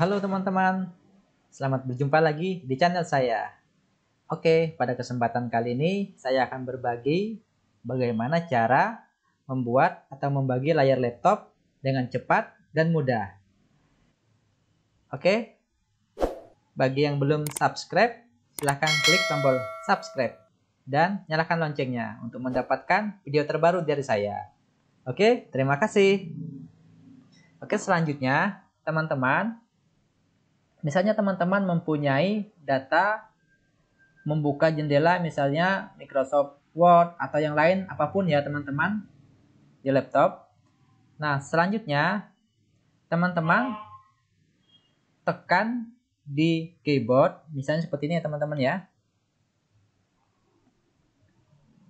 Halo teman-teman, selamat berjumpa lagi di channel saya. Oke, pada kesempatan kali ini saya akan berbagi bagaimana cara membuat atau membagi layar laptop dengan cepat dan mudah. Oke, bagi yang belum subscribe, silahkan klik tombol subscribe dan nyalakan loncengnya untuk mendapatkan video terbaru dari saya. Oke, terima kasih. Oke, selanjutnya teman-teman Misalnya teman-teman mempunyai data membuka jendela misalnya Microsoft Word atau yang lain apapun ya teman-teman di laptop. Nah, selanjutnya teman-teman tekan di keyboard misalnya seperti ini ya teman-teman ya.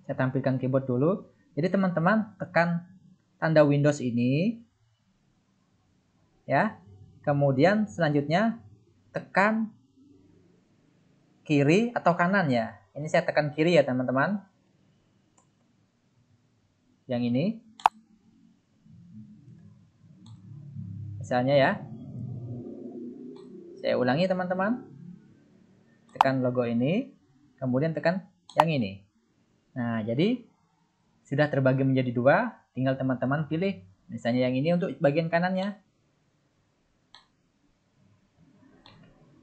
Saya tampilkan keyboard dulu. Jadi teman-teman tekan tanda Windows ini ya. Kemudian selanjutnya tekan kiri atau kanan ya. Ini saya tekan kiri ya teman-teman. Yang ini. Misalnya ya. Saya ulangi teman-teman. Tekan logo ini. Kemudian tekan yang ini. Nah jadi sudah terbagi menjadi dua. Tinggal teman-teman pilih. Misalnya yang ini untuk bagian kanannya.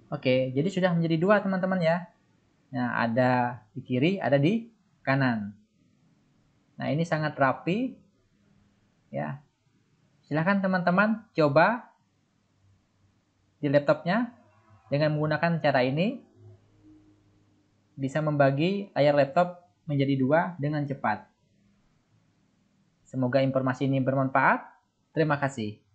Oke, jadi sudah menjadi dua teman-teman ya. Nah, ada di kiri, ada di kanan. Nah, ini sangat rapi. Ya. Silahkan teman-teman coba di laptopnya dengan menggunakan cara ini. Bisa membagi layar laptop menjadi dua dengan cepat. Semoga informasi ini bermanfaat. Terima kasih.